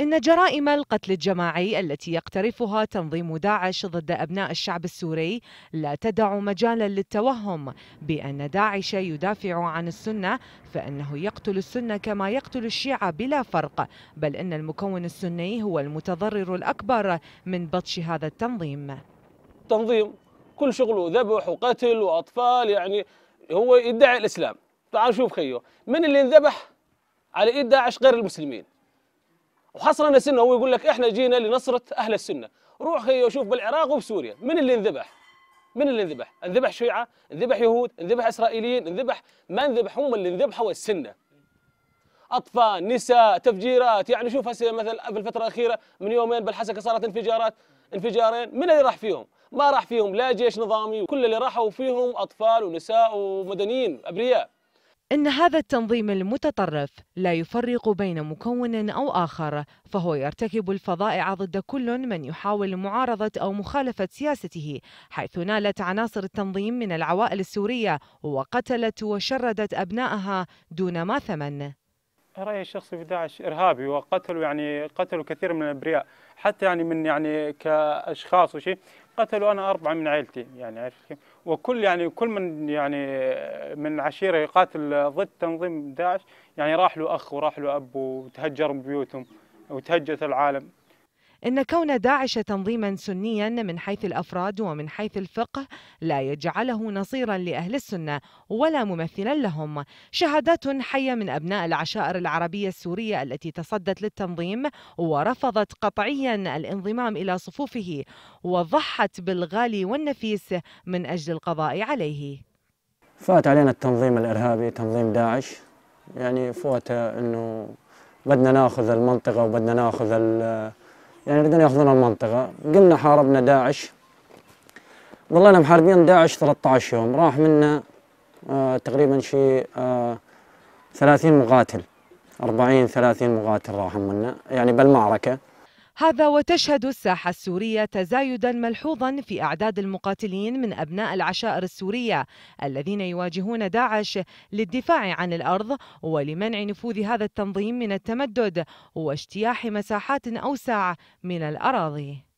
إن جرائم القتل الجماعي التي يقترفها تنظيم داعش ضد أبناء الشعب السوري لا تدع مجالا للتوهم بأن داعش يدافع عن السنة فإنه يقتل السنة كما يقتل الشيعة بلا فرق بل إن المكون السني هو المتضرر الأكبر من بطش هذا التنظيم تنظيم كل شغله ذبح وقتل وأطفال يعني هو يدعي الإسلام تعال شوف خيو من اللي انذبح على إيد داعش غير المسلمين وحصرنا سنه هو يقول لك احنا جينا لنصره اهل السنه روح هي وشوف بالعراق وبسوريا من اللي انذبح من اللي انذبح انذبح شيعه انذبح يهود انذبح اسرائيليين انذبح ما انذبح هم اللي انذبحوا السنه اطفال نساء تفجيرات يعني شوف هسه مثلا في الفتره الاخيره من يومين بالحسكه صارت انفجارات انفجارين من اللي راح فيهم ما راح فيهم لا جيش نظامي وكل اللي راحوا فيهم اطفال ونساء ومدنيين ابرياء إن هذا التنظيم المتطرف لا يفرق بين مكون أو آخر فهو يرتكب الفظائع ضد كل من يحاول معارضة أو مخالفة سياسته حيث نالت عناصر التنظيم من العوائل السورية وقتلت وشردت أبنائها دون ما ثمن رايي الشخصي في داعش ارهابي وقتلوا يعني قتلوا كثير من الابرياء حتى يعني من يعني كاشخاص وشيء قتلوا انا اربعه من عائلتي يعني عارف وكل يعني كل من يعني من عشيره يقاتل ضد تنظيم داعش يعني راح له اخ وراح له اب وتهجر بيوتهم وتهجت العالم إن كون داعش تنظيما سنيا من حيث الأفراد ومن حيث الفقه لا يجعله نصيرا لأهل السنة ولا ممثلا لهم شهادات حية من أبناء العشائر العربية السورية التي تصدت للتنظيم ورفضت قطعيا الانضمام إلى صفوفه وضحت بالغالي والنفيس من أجل القضاء عليه فات علينا التنظيم الإرهابي تنظيم داعش يعني فوت أنه بدنا ناخذ المنطقة وبدنا ناخذ يعني يريدون ياخذون المنطقة قلنا حاربنا داعش ظلينا محاربين داعش 13 يوم راح منا آه تقريبا شيء آه 30 مقاتل 40 30 مقاتل راحوا منا يعني بالمعركة هذا وتشهد الساحة السورية تزايدا ملحوظا في أعداد المقاتلين من أبناء العشائر السورية الذين يواجهون داعش للدفاع عن الأرض ولمنع نفوذ هذا التنظيم من التمدد واجتياح مساحات أوسع من الأراضي